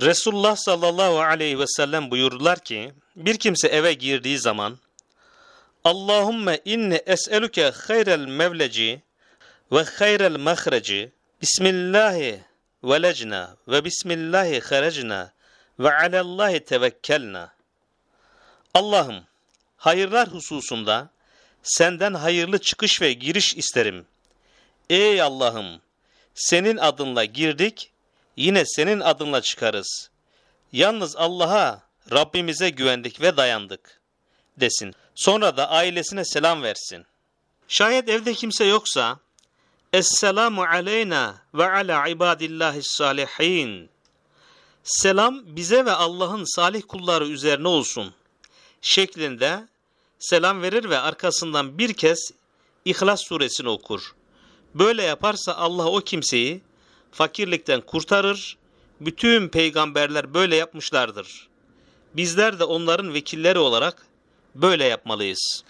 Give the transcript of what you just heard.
Resulullah sallallahu aleyhi ve sellem buyurdular ki bir kimse eve girdiği zaman Allahümme inni es'eluke hayrel mevleci ve hayrel mehreci Bismillahi velecna ve bismillahi harecna ve alallahi tevekkelna Allah'ım hayırlar hususunda senden hayırlı çıkış ve giriş isterim. Ey Allah'ım senin adınla girdik Yine senin adınla çıkarız. Yalnız Allah'a, Rabbimize güvendik ve dayandık desin. Sonra da ailesine selam versin. Şayet evde kimse yoksa Esselamu aleyna ve ala ibadillahi salihin. Selam bize ve Allah'ın salih kulları üzerine olsun şeklinde selam verir ve arkasından bir kez İhlas suresini okur. Böyle yaparsa Allah o kimseyi fakirlikten kurtarır. Bütün peygamberler böyle yapmışlardır. Bizler de onların vekilleri olarak böyle yapmalıyız.''